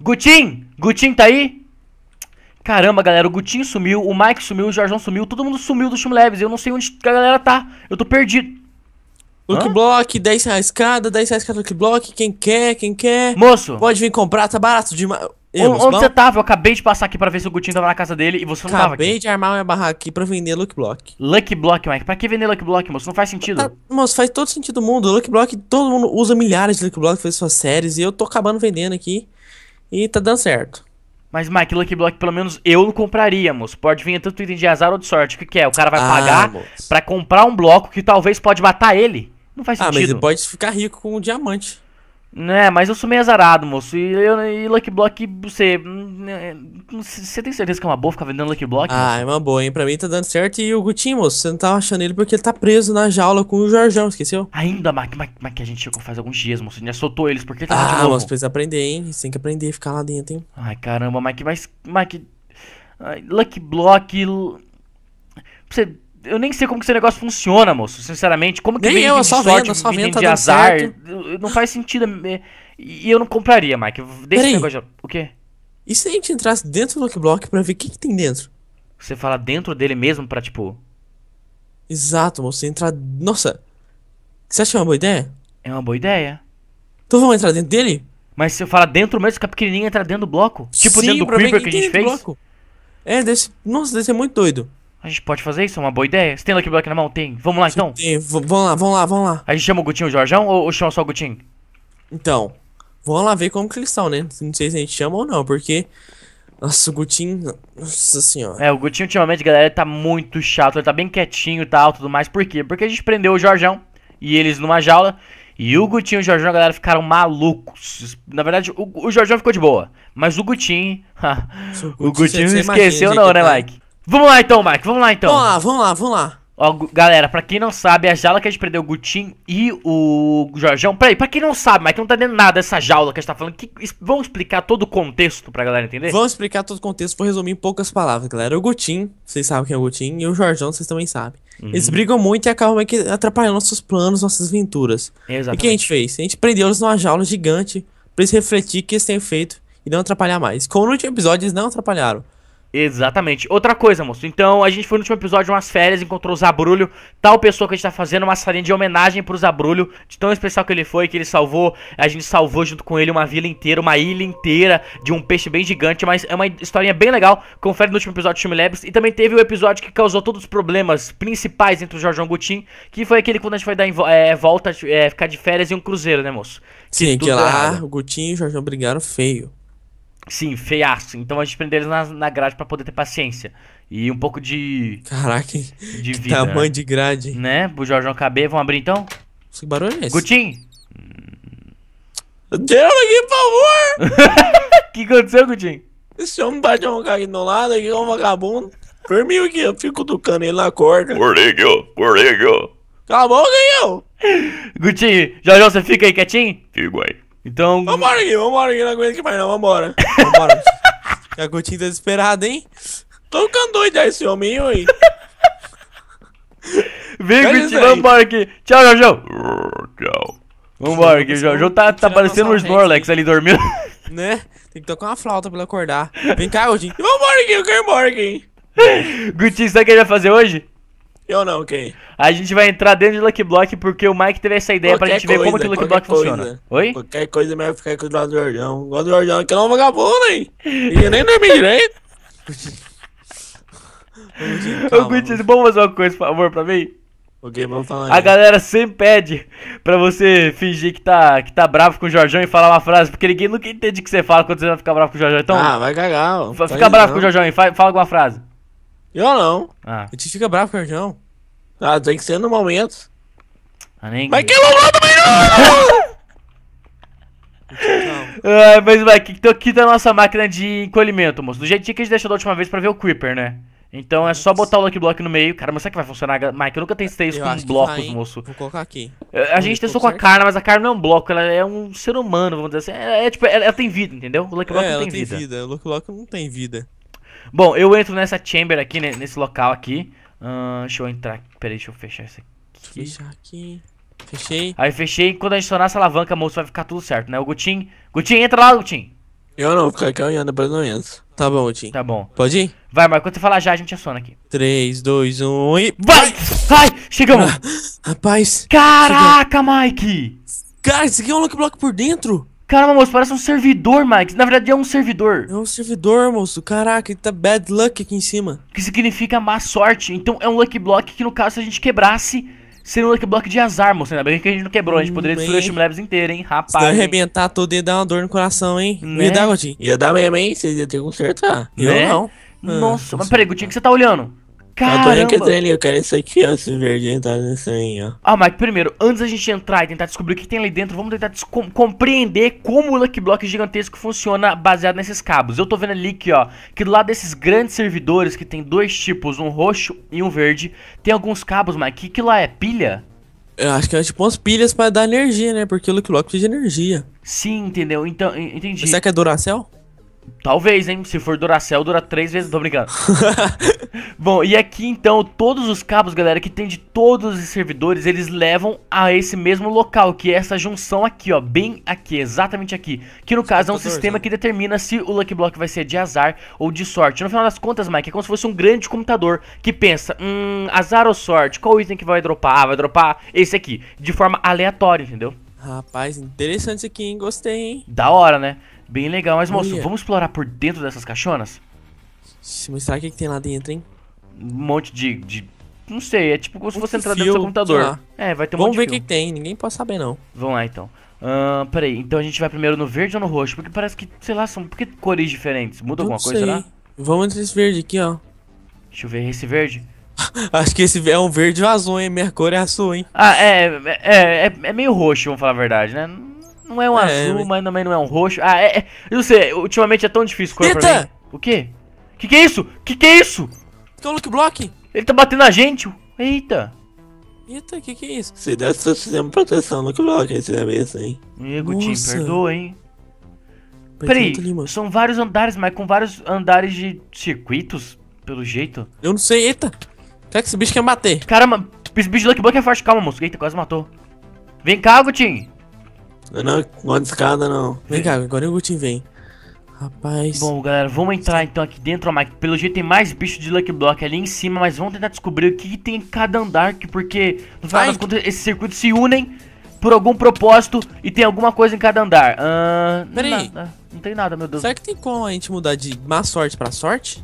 Gutim! Gutim tá aí? Caramba, galera, o Gutim sumiu, o Mike sumiu, o Jorjão sumiu, todo mundo sumiu do Time Leves. Eu não sei onde a galera tá. Eu tô perdido. Look Block, 10 reais cada, 10 reais cada Look Block, quem quer, quem quer. Moço! Pode vir comprar, tá barato demais. Eu, onde bom? você tava? Eu acabei de passar aqui pra ver se o Gutinho tava na casa dele e você não acabei tava aqui. Acabei de armar minha barraca aqui pra vender Lucky Block. Lucky Block, Mike. Pra que vender Lucky Block, moço? Não faz sentido. Tá, moço, faz todo sentido do mundo. Lucky Block, todo mundo usa milhares de Lucky Block pra fazer suas séries e eu tô acabando vendendo aqui. E tá dando certo. Mas, Mike, Lucky Block, pelo menos eu não compraria, moço. Pode vir tanto item de azar ou de sorte. O que, que é? O cara vai ah, pagar moço. pra comprar um bloco que talvez pode matar ele. Não faz sentido. Ah, mas ele pode ficar rico com um diamante. Né, mas eu sou meio azarado, moço. E, eu, e Lucky Block, você. Hum, né, você tem certeza que é uma boa ficar vendendo Lucky Block? Ah, moço? é uma boa, hein? Pra mim tá dando certo. E o Gutinho, moço, você não tá achando ele porque ele tá preso na jaula com o Jorjão, esqueceu? Ainda, mas, mas, mas que a gente chegou faz alguns dias, moço. Já soltou eles, porque ele tá Ah, de novo. moço, precisa aprender, hein? Você tem que aprender a ficar lá dentro, hein? Ai, caramba, Mike, mas. Mike. Lucky Block. Você eu nem sei como que esse negócio funciona, moço. Sinceramente, como que nem vende eu, só sorte, vendo, só vendo, tá de azar? Não faz sentido. É, e eu não compraria, Mike. Deixa Peraí. esse negócio. O quê? E se a gente entrasse dentro do Lockblock pra ver o que, que, tem dentro? Você fala dentro dele mesmo pra, tipo... Exato, moço. Você entrar... Nossa. Você acha é uma boa ideia? É uma boa ideia. Então vamos entrar dentro dele? Mas se fala dentro mesmo, que pequenininho pequenininha dentro do bloco? Tipo Sim, dentro do Creeper que, que a gente fez? Bloco. É, desse... Nossa, deve ser muito doido. A gente pode fazer isso? É uma boa ideia? Você tem Lucky Block na mão? Tem. Vamos lá então? Tem. Vamos lá, vamos lá, vamos lá. A gente chama o Gutinho e o Jorjão ou, ou chama só o Gutinho? Então, vamos lá ver como que eles estão, né? Não sei se a gente chama ou não, porque. Nossa, o Gutinho. Nossa senhora. É, o Gutinho ultimamente, galera, tá muito chato. Ele tá bem quietinho e tá, tal, tudo mais. Por quê? Porque a gente prendeu o Jorjão e eles numa jaula. E o Gutinho e o Jorjão, galera, ficaram malucos. Na verdade, o, o Jorjão ficou de boa. Mas o Gutinho. o Gutinho não esqueceu, não, né, Mike? Vamos lá então, Mike, vamos lá então. Vamos lá, vamos lá, vamos lá. Ó, galera, pra quem não sabe, a jaula que a gente prendeu o Gutin e o Jorjão. Peraí, pra quem não sabe, Mike, não tá dentro nada dessa jaula que a gente tá falando. Que, vamos explicar todo o contexto pra galera entender? Vamos explicar todo o contexto, vou resumir em poucas palavras, galera. O Gutin, vocês sabem quem é o Gutin, e o Jorjão, vocês também sabem. Uhum. Eles brigam muito e acabam meio que atrapalhando nossos planos, nossas aventuras. Exatamente. E o que a gente fez? A gente prendeu eles numa jaula gigante pra eles refletir o que eles têm feito e não atrapalhar mais. Como no último episódio, eles não atrapalharam. Exatamente. Outra coisa, moço. Então, a gente foi no último episódio de umas férias, encontrou o Zabrulho, tal pessoa que a gente tá fazendo uma salinha de homenagem pro Zabrulho, de tão especial que ele foi, que ele salvou, a gente salvou junto com ele uma vila inteira, uma ilha inteira de um peixe bem gigante, mas é uma historinha bem legal. Confere no último episódio do Time Labs. E também teve o episódio que causou todos os problemas principais entre o Jorge e Gutin, que foi aquele quando a gente foi dar é, volta, é, ficar de férias em um cruzeiro, né, moço? Sim, que, que lá o Gutin e o Jorge brigaram feio. Sim, feiaço. Então a gente prendeu eles na, na grade para poder ter paciência. E um pouco de. Caraca, hein? De vida, tamanho né? de grade. Né? Pro Jorge não caber. Vamos abrir então? Que barulho é esse? Gutim! Deus, hum. por favor! O que aconteceu, Gutim? Esse homem bate um cara aqui do lado, aqui é um vagabundo. Dormiu aqui, eu fico tocando ele na corda. Acordei aqui, ó. Acordei ó. Gutinho, Jorge, você fica aí quietinho? Fico aí. Então. Vambora, aqui, vambora, aqui, não aguento aqui mais não, vambora. Vambora. Já curtindo desesperado, hein? Tô ficando doido esse homem, hein? Vem, Gutinho, vambora aqui. Tchau, João, Tchau. Vambora aqui, João. João tá, tá parecendo um Snorlax ali dormindo. Né? Tem que tocar uma flauta pra ele acordar. Vem cá, Guti. Vambora aqui, eu quero ir embora aqui. Gutinho, sabe o que ele vai fazer hoje? Eu não, quem? A gente vai entrar dentro de Lucky Block porque o Mike teve essa ideia qualquer pra gente ver como que o Lucky Block coisa. funciona. Oi? Qualquer coisa é melhor ficar com o lado do Jordão. O lado do Jordão é que é um vagabundo, hein? E nem dormi direito. Ô, Guitis, vamos fazer uma coisa, por favor, pra mim? Ok, vamos falar. A aí. Né? galera sempre pede pra você fingir que tá, que tá bravo com o Jorjão e falar uma frase, porque ninguém nunca entende o que você fala quando você vai ficar bravo com o Jorjão. Então, ah, vai cagar. Ó. Tá fica bravo não. com o Jorjão e fala, fala alguma frase. Eu não. Ah. A gente fica bravo com o Jorjão. Ah, tem que ser no momento. Ah, mas que louvado menino! ah, mas, que tô aqui da nossa máquina de encolhimento, moço. Do jeitinho que a gente deixou da última vez pra ver o Creeper, né? Então é só botar o Lucky Block no meio. Cara, mas será que vai funcionar? Mike, eu nunca testei isso eu com blocos, vai, moço. Vou colocar aqui. A, é, a gente testou com a carne, mas a carne não é um bloco, ela é um ser humano, vamos dizer assim. É, é, é tipo, ela, ela, tem vida, entendeu? O Lucky Block é, não tem, tem vida. vida. O Lucky Block não tem vida. Bom, eu entro nessa chamber aqui, né, nesse local aqui. Uh, deixa eu entrar aqui. Peraí, deixa eu fechar isso aqui. Fechar aqui. Fechei. Aí fechei. Quando a gente sonar essa alavanca, moço, vai ficar tudo certo, né? O Gutim. Gutim, entra lá, Gutim. Eu não, fica aqui olhando pra não Tá bom, Gutim. Tá bom. Pode ir? Vai, mas quando você falar já, a gente assona aqui. 3, 2, 1 e. Vai! Vai! Chegamos! Ah, rapaz! Caraca, Mike! Cara, esse aqui é um lock block por dentro? Caramba, moço, parece um servidor, Mike. Na verdade é um servidor. É um servidor, moço. Caraca, ele tá bad luck aqui em cima. Que significa má sorte. Então é um lucky block que no caso se a gente quebrasse, seria um lucky block de azar, moço. Ainda bem que a gente não quebrou, a gente hum, poderia destruir hum, o time levels inteiro, hein, rapaz. Se arrebentar todo ia dar uma dor no coração, hein. Né? Não ia né? dar, Gotinho. Ia dar mesmo, hein. Vocês iam ter que consertar. Né? Eu não. Nossa, ah, mas peraí, Gotinho, o que você tá olhando? Tá Caramba. Eu tô nem eu quero isso aqui, ó, esse verdinho tá nesse aí, ó. Ah, Mike, primeiro, antes da gente entrar e tentar descobrir o que tem ali dentro, vamos tentar compreender como o Lucky Block gigantesco funciona baseado nesses cabos. Eu tô vendo ali que, ó, que do lado desses grandes servidores, que tem dois tipos, um roxo e um verde, tem alguns cabos, Mike. Que, que lá é? Pilha? Eu acho que é tipo umas pilhas para dar energia, né? Porque o Lucky Block precisa de energia. Sim, entendeu? Então, entendi. Será que é Duracell? Talvez, hein? Se for Duracell, dura três vezes, tô brincando. Bom, e aqui então, todos os cabos, galera, que tem de todos os servidores, eles levam a esse mesmo local, que é essa junção aqui, ó, bem aqui, exatamente aqui. Que no caso é um sistema né? que determina se o Lucky Block vai ser de azar ou de sorte. No final das contas, Mike, é como se fosse um grande computador que pensa, hum, azar ou sorte, qual item que vai dropar? Ah, vai dropar esse aqui, de forma aleatória, entendeu? Rapaz, interessante isso aqui, hein? Gostei, hein? Da hora, né? Bem legal, mas moço, vamos explorar por dentro dessas caixonas? Se mostrar o que, que tem lá dentro, hein? Um monte de. de não sei, é tipo como se fosse entrar dentro do seu computador. É, vai ter um Vamos monte ver o que, que tem, ninguém pode saber não. Vamos lá então. pera peraí, então a gente vai primeiro no verde ou no roxo? Porque parece que, sei lá, são. Por que cores diferentes? Muda alguma coisa, será? Vamos entre esse verde aqui, ó. Deixa eu ver esse verde. Acho que esse é um verde e azul, hein? Minha cor é azul, hein? Ah, é. É, é, é meio roxo, vamos falar a verdade, né? Não é um é, azul, mas... também não é um roxo. Ah, é. é. Eu sei, ultimamente é tão difícil cor Eita! pra mim. O quê? Que que é isso? Que que é isso? Que é o Block? Ele tá batendo a gente. Eita. Eita, que que é isso? Se der, se fizemos proteção no Block, Isso é mesmo, hein? Assim. Nego, te perdoa, hein? Peraí, são vários andares, mas com vários andares de circuitos, pelo jeito. Eu não sei, eita. Será que esse bicho quer bater? Caramba, esse bicho do Lucky Block é forte. Calma, moço. Eita, quase matou. Vem cá, Gutin. Eu não gosto de escada, não. Vem cá, agora o Gutin vem. Rapaz. Bom, galera, vamos entrar então aqui dentro, Mike. Pelo jeito tem mais bicho de Lucky Block ali em cima, mas vamos tentar descobrir o que, que tem em cada andar, porque no final Ai. das contas esses circuitos se unem por algum propósito e tem alguma coisa em cada andar. Uh, Peraí. Não, não, não, tem nada, meu Deus. Será que tem como a gente mudar de má sorte pra sorte?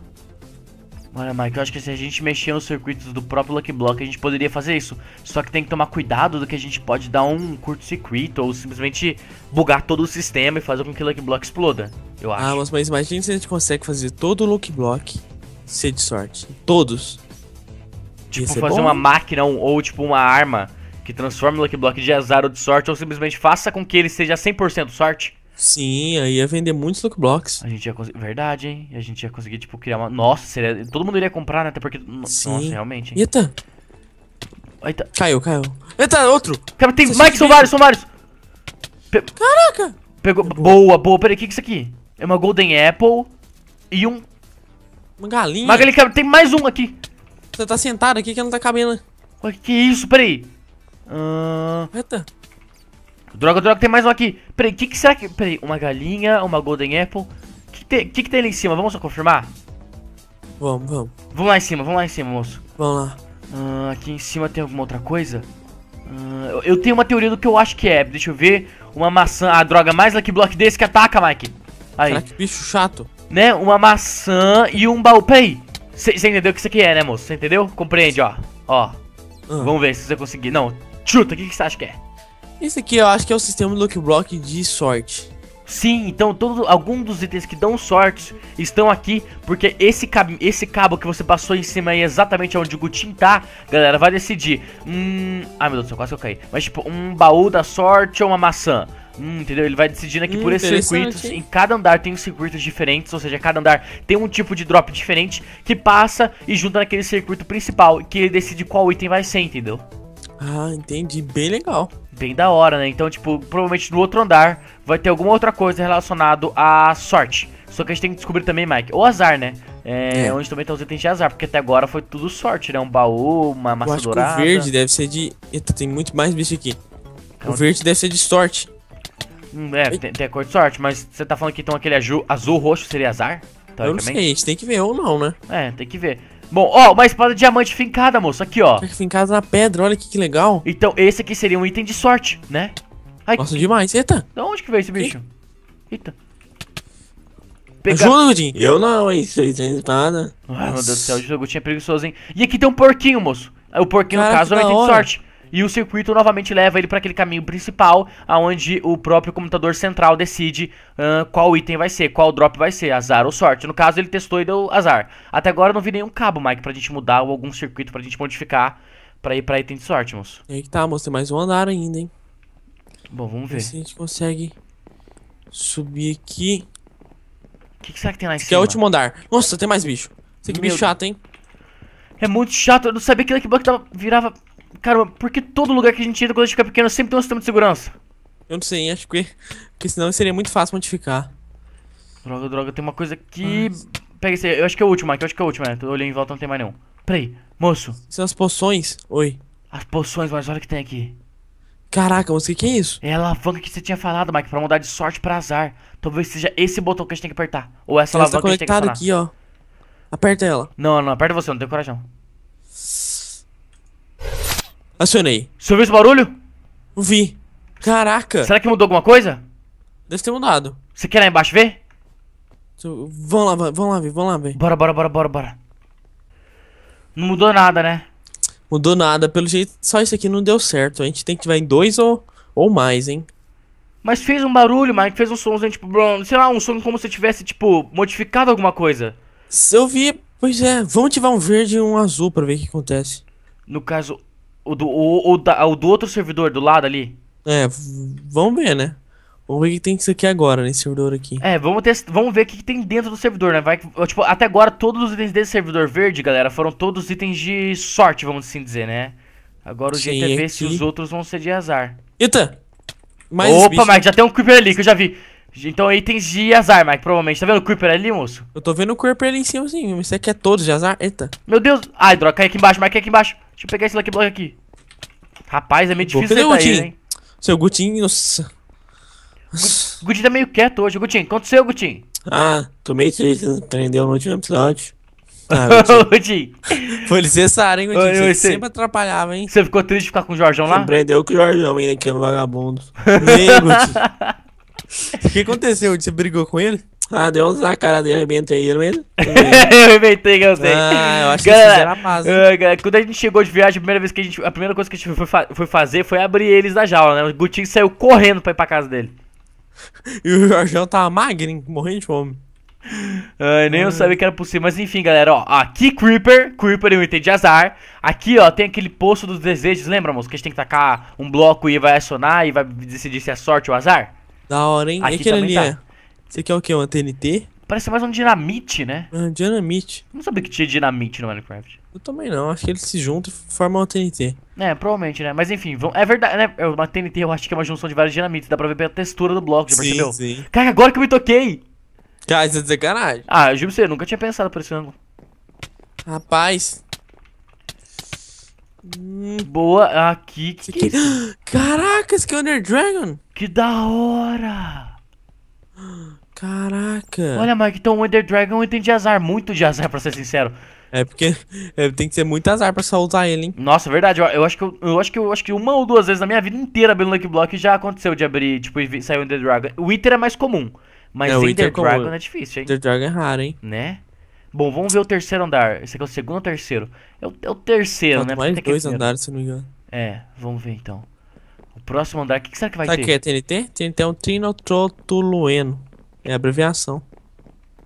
Olha, Mike, eu acho que se a gente mexer nos circuitos do próprio Lucky Block, a gente poderia fazer isso. Só que tem que tomar cuidado do que a gente pode dar um curto-circuito ou simplesmente bugar todo o sistema e fazer com que o Lucky Block exploda, eu ah, acho. Ah, mas, mas imagina se a gente consegue fazer todo o Lucky Block ser de sorte. Todos. Tipo, fazer bom? uma máquina ou, ou tipo uma arma que transforme o Lucky Block de azar ou de sorte ou simplesmente faça com que ele seja 100% sorte. Sim, aí ia vender muitos lookblocks. A gente ia conseguir. Verdade, hein? A gente ia conseguir, tipo, criar uma. Nossa, seria... todo mundo iria comprar, né? Até porque. Sim. Nossa, realmente. Hein? Eita! Eita! Caiu, caiu. Eita, outro! Cara, tem Você mais, são vários, são vários! Pe... Caraca! Pegou. Boa, boa. Peraí, o que é isso aqui? É uma Golden Apple e um. Uma galinha. Uma galinha, tem mais um aqui. Você tá sentado aqui que não tá cabendo. Ué, que é isso? Peraí. Uh... Eita. Droga, droga, tem mais um aqui. Peraí, o que, que, será que... Peraí, uma galinha, uma golden apple. O que, que, que, que, tem ali em cima? Vamos só confirmar? Vamos, vamos. Vamos lá em cima, vamos lá em cima, moço. Vamos lá. Uh, aqui em cima tem alguma outra coisa? Uh, eu tenho uma teoria do que eu acho que é. Deixa eu ver. Uma maçã... Ah, droga, mais Lucky Block desse que ataca, Mike. Aí. Será que bicho chato? Né, uma maçã e um baú. Peraí. Você entendeu o que isso aqui é, né, moço? Você entendeu? Compreende, ó. Ó. Ah. Vamos ver se você conseguir. Não, chuta, o que você acha que é? Esse aqui eu acho que é o sistema do Lucky Block de sorte. Sim, então todos alguns dos itens que dão sorte estão aqui, porque esse, cab esse cabo que você passou em cima aí exatamente onde o Gutin tá, galera, vai decidir. Hum. Ai meu Deus do céu, quase que eu caí. Mas tipo, um baú da sorte ou uma maçã? Hum, entendeu? Ele vai decidindo aqui hum, por esses circuitos. Em cada andar tem circuitos diferentes, ou seja, cada andar tem um tipo de drop diferente que passa e junta naquele circuito principal, que ele decide qual item vai ser, entendeu? Ah, entendi. Bem legal bem da hora, né? Então, tipo, provavelmente no outro andar vai ter alguma outra coisa relacionado à sorte. Só que a gente tem que descobrir também, Mike, o azar, né? É, é. onde também estão os itens de azar, porque até agora foi tudo sorte, né? Um baú, uma maçã Eu acho dourada. Que o verde deve ser de. Eita, tem muito mais bicho aqui. Então, o verde deve ser de sorte. Hum, é, tem, tem a cor de sorte, mas você tá falando que então aquele azul, azul roxo seria azar? Eu não sei, a gente tem que ver ou não, né? É, tem que ver. Bom, ó, uma espada diamante fincada, moço. Aqui, ó. Fincada na pedra, olha que, que legal. Então, esse aqui seria um item de sorte, né? Ai, Nossa, que... demais. Eita. onde que veio esse bicho? Que? Eita. Pegar... Ajuda, Eu não, hein? Vocês têm espada. Ai, ah, meu Deus do céu, o jogo tinha preguiçoso, hein? E aqui tem um porquinho, moço. O porquinho, no caso, é um item hora. de sorte. E o circuito novamente leva ele para aquele caminho principal, aonde o próprio computador central decide uh, qual item vai ser, qual drop vai ser, azar ou sorte. No caso, ele testou e deu azar. Até agora eu não vi nenhum cabo, Mike, pra gente mudar ou algum circuito pra gente modificar pra ir pra item de sorte, moço. E aí que tá, moço, tem mais um andar ainda, hein? Bom, vamos ver. ver se a gente consegue subir aqui. O que, que, será que tem lá em Esse cima? Que é o último andar. Nossa, tem mais bicho. Esse aqui é bicho chato, hein? É muito chato, eu não sabia que o Lucky Block tava, virava Cara, por que todo lugar que a gente entra quando a gente fica pequeno sempre tem um sistema de segurança? Eu não sei, acho que. Porque senão seria muito fácil modificar. Droga, droga, tem uma coisa aqui. Pega esse aí, eu acho que é o último, Mike, eu acho que é o último, né? Eu olhei em volta, não tem mais nenhum. Peraí, moço. São as poções? Oi. As poções, mas olha o que tem aqui. Caraca, você o que é isso? É a alavanca que você tinha falado, Mike, pra mudar de sorte pra azar. Talvez seja esse botão que a gente tem que apertar. Ou essa ela tá alavanca tá que a gente tem que apertar. aqui, ó. Aperta ela. Não, não, aperta você, não tem coragem. Não. Acionei. Você ouviu esse barulho? Vi. Caraca. Será que mudou alguma coisa? Deve ter mudado. Você quer lá embaixo ver? Vamos lá, vamos lá ver, vamos lá ver. Bora, bora, bora, bora, bora. Não mudou nada, né? Mudou nada, pelo jeito só isso aqui não deu certo. A gente tem que tiver em dois ou, ou mais, hein? Mas fez um barulho, Mike, fez um som, tipo, sei lá, um som como se tivesse, tipo, modificado alguma coisa. Se eu vi, pois é, vamos ativar um verde e um azul pra ver o que acontece. No caso, o do, o, o, da, o do outro servidor do lado ali? É, vamos ver, né? Vamos ver o que tem isso aqui agora, nesse servidor aqui. É, vamos, ter, vamos ver o que tem dentro do servidor, né? Vai, tipo, até agora todos os itens desse servidor verde, galera, foram todos itens de sorte, vamos assim dizer, né? Agora o Sim, é ver aqui. se os outros vão ser de azar. Eita! Mais Opa, bicho. já tem um creeper ali que eu já vi. Então itens de azar, Mike, provavelmente. Tá vendo o Creeper ali, moço? Eu tô vendo o Creeper ali em cima, sim. Você quer é todos de azar? Eita. Meu Deus. Ai, droga, cai aqui embaixo, Mike, cai aqui embaixo. Deixa eu pegar esse Lucky Block aqui. Rapaz, é meio Pô, difícil você hein? Seu Gutinho, nossa. O Gutinho tá meio quieto hoje. Gutinho, aconteceu, Gutinho? Ah, tô meio triste. Prendeu no último episódio. Ah, Gutinho. Foi necessário, hein, Gutinho? Oi, você, sempre atrapalhava, hein? Você ficou triste de ficar com o Jorjão lá? Prendeu com o Jorjão ainda, que é um vagabundo. Vem, Gutinho. O que aconteceu? Você brigou com ele? Ah, deu uns na cara dele, arrebentei ele, mas... eu arrebentei, sei. Ah, eu acho galera, que era massa. Eh, galera, quando a gente chegou de viagem, a primeira, vez que a, gente, a primeira coisa que a gente foi, fa foi fazer foi abrir eles da jaula, né? O Gutinho saiu correndo pra ir pra casa dele. e o Jorgão tava magrinho, morrendo de fome. Ai, nem hum. eu ah. sabia que era possível, mas enfim, galera, ó, aqui Creeper, Creeper é um item de azar. Aqui, ó, tem aquele poço dos desejos, lembra, moço? Que a gente tem que tacar um bloco e vai acionar e vai decidir se é sorte ou azar. Da hora, hein? Aqui que também tá. Isso aqui é o que? Uma TNT? Parece mais um dinamite, né? Ah, dinamite. Não sabia que tinha dinamite no Minecraft. Eu também não, acho que eles se juntam e formam uma TNT. É, provavelmente, né? Mas enfim, vão... é verdade, né? É uma TNT eu acho que é uma junção de vários dinamites, dá pra ver pela textura do bloco, já sim, percebeu? Sim. Cara, agora que eu me toquei! Cara, isso é sacanagem. Ah, eu juro pra você, eu nunca tinha pensado por esse ângulo. Rapaz, Hum, boa, aqui ah, que, que... Caraca, esse aqui é o Dragon! Que da hora! Caraca! Olha, Mike, então o under Dragon tem de azar, muito de azar, pra ser sincero. É porque é, tem que ser muito azar pra soltar ele, hein? Nossa, verdade. Eu, eu, acho que eu, eu acho que eu acho que uma ou duas vezes na minha vida inteira abrindo Lucky Block já aconteceu de abrir, tipo, e sair o Ender Dragon. O Wither é mais comum. Mas é, Ender é Dragon comum. é difícil, hein? Ender Dragon é raro, hein? Né? Bom, vamos ver o terceiro andar. Esse aqui é o segundo ou terceiro? É o, é o terceiro, Falta né? Mais dois primeiro. andares, se não me engano. É, vamos ver então. O próximo andar, o que, que, será que vai tá ter? Aqui é TNT? TNT é um trinotrotulueno. É abreviação.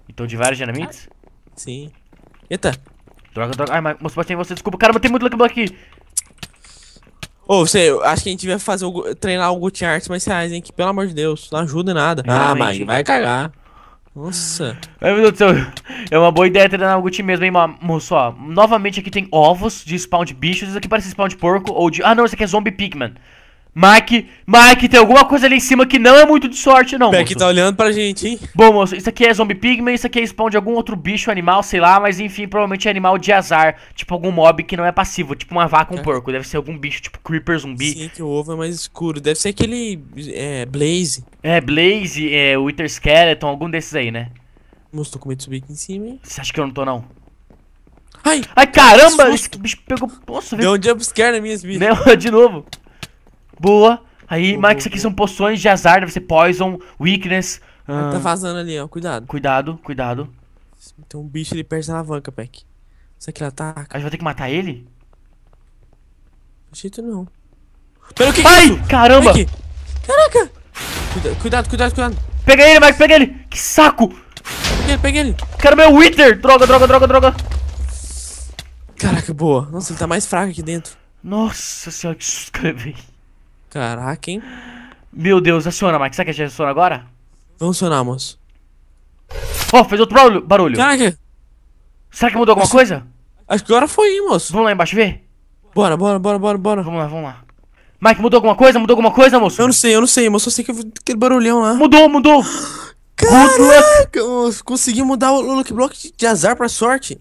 Então de vários dinamites? Ah, sim. Eita. Droga, droga. Ai, mas moço, tem você. Desculpa, cara, mas tem muito Lucky Block aqui. Ô, oh, você, acho que a gente devia fazer o, treinar o Gucci Arts mais hein? Que pelo amor de Deus, não ajuda em nada. Realmente, ah, mas vai cagar. Nossa. meu Deus É uma boa ideia treinar o Gucci mesmo, hein, moço? Ó, novamente aqui tem ovos de spawn de bichos. Isso aqui parece spawn de porco ou de... Ah, não, isso aqui é zombie pigman. Mike, Mike, tem alguma coisa ali em cima que não é muito de sorte, não. O Peck tá olhando pra gente, hein? Bom, moço, isso aqui é zombie pigman, isso aqui é spawn de algum outro bicho, animal, sei lá, mas enfim, provavelmente é animal de azar. Tipo algum mob que não é passivo, tipo uma vaca, um é. porco. Deve ser algum bicho, tipo creeper, zumbi. Sim, que o ovo é mais escuro. Deve ser aquele é, Blaze. É, Blaze, é, Wither Skeleton, algum desses aí, né? Moço, tô com medo de subir aqui em cima, hein? Você acha que eu não tô, não? Ai, Ai caramba! Esse bicho pegou. posso ver? Deu um jumpscare na minha vida. De novo. Boa. Aí, boa, Max, boa, aqui são poções de azar, deve ser poison, weakness. Ah, tá vazando ali, ó. Cuidado. Cuidado, cuidado. Tem um bicho ali perto da alavanca, Peck. Será que ele ataca? A gente vai ter que matar ele? De jeito não. Pera, o que Ai, que caramba! Caraca! Cuidado, cuidado, cuidado, cuidado. Pega ele, Max, pega ele! Que saco! Pega ele, pega ele. Quero meu Wither! Droga, droga, droga, droga. Caraca, boa. Nossa, ele tá mais fraco aqui dentro. Nossa senhora, que susto que Caraca, hein? Meu Deus, aciona, Mike. Será que a gente aciona agora? Vamos acionar, moço. Ó, oh, fez outro barulho. barulho. Caraca. Será que mudou alguma acho, coisa? Acho que agora foi, hein, moço. Vamos lá embaixo ver? Bora, bora, bora, bora, bora. Vamos lá, vamos lá. Mike, mudou alguma coisa? Mudou alguma coisa, moço? Eu não sei, eu não sei, moço. Eu sei que aquele barulhão lá. Mudou, mudou. Caraca, moço. Consegui mudar o Lucky Block de azar pra sorte.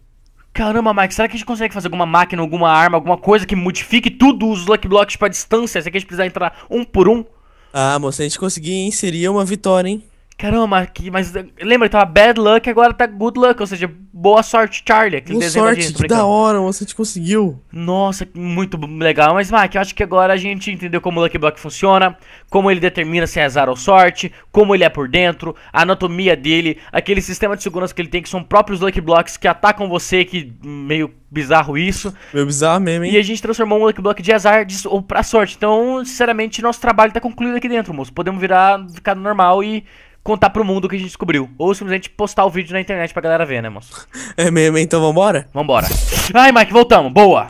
Caramba, Mike, será que a gente consegue fazer alguma máquina, alguma arma, alguma coisa que modifique tudo os Lucky Blocks pra distância? que a gente precisar entrar um por um? Ah, moça, se a gente conseguir, hein, seria uma vitória, hein? Caramba, que, mas lembra, então a bad luck agora tá good luck, ou seja, boa sorte, Charlie. Aquele boa sorte, da hora, você te conseguiu. Nossa, muito legal. Mas, Mike, eu acho que agora a gente entendeu como o Lucky Block funciona, como ele determina se é azar ou sorte, como ele é por dentro, a anatomia dele, aquele sistema de segurança que ele tem, que são próprios Lucky Blocks que atacam você, que meio bizarro isso. Meio bizarro mesmo, hein? E a gente transformou um Lucky Block de azar de, ou pra sorte. Então, sinceramente, nosso trabalho tá concluído aqui dentro, moço. Podemos virar, ficar normal e contar pro mundo o que a gente descobriu. Ou simplesmente postar o vídeo na internet pra galera ver, né, moço? É mesmo, então vambora? Vambora. Ai, Mike, voltamos. Boa.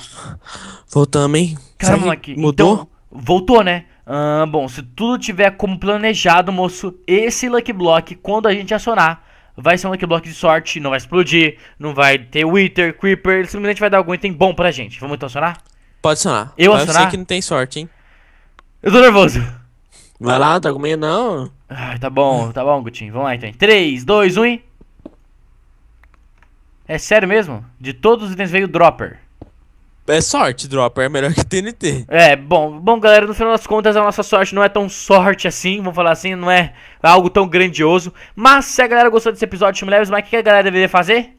Voltamos, hein? Caramba, Mike. Então, mudou? Então, voltou, né? Ah, bom, se tudo tiver como planejado, moço, esse Lucky Block, quando a gente acionar, vai ser um Lucky Block de sorte, não vai explodir, não vai ter Wither, Creeper, ele simplesmente vai dar algum item bom pra gente. Vamos então acionar? Pode acionar. Eu Mas acionar? Eu sei que não tem sorte, hein? Eu tô nervoso. Vai lá, tá com medo não? Ah, tá bom, tá bom, Gutinho. Vamos lá então. 3, 2, 1 e... É sério mesmo? De todos os itens veio Dropper. É sorte, Dropper. É melhor que TNT. É, bom, bom, galera, no final das contas, a nossa sorte não é tão sorte assim, vamos falar assim, não é algo tão grandioso. Mas se a galera gostou desse episódio, de leves, mas o que a galera deveria fazer?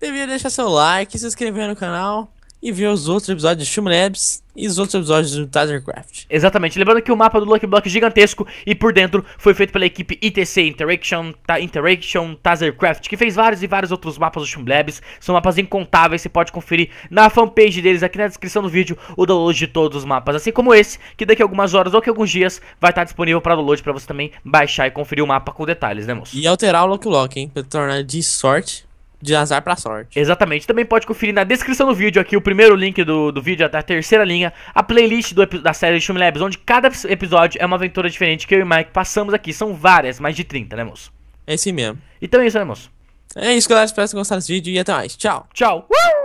Deveria deixar seu like, se inscrever no canal e ver os outros episódios de Human Labs e os outros episódios do TazerCraft Exatamente, lembrando que o mapa do Lucky Block é gigantesco e por dentro foi feito pela equipe ITC Interaction, Ta Interaction TazerCraft que fez vários e vários outros mapas do Shum Labs. São mapas incontáveis, você pode conferir na fanpage deles aqui na descrição do vídeo o download de todos os mapas, assim como esse, que daqui a algumas horas ou que alguns dias vai estar disponível para download para você também baixar e conferir o mapa com detalhes, né, moço? E alterar o Lucky Block, hein, para tornar de sorte de azar pra sorte. Exatamente. Também pode conferir na descrição do vídeo aqui, o primeiro link do, do vídeo, da terceira linha, a playlist do, da série de Labs, onde cada episódio é uma aventura diferente que eu e Mike passamos aqui. São várias, mais de 30, né, moço? É assim mesmo. Então é isso, né, moço? É isso, galera. Espero que vocês gostaram desse vídeo e até mais. Tchau. Tchau. Uh!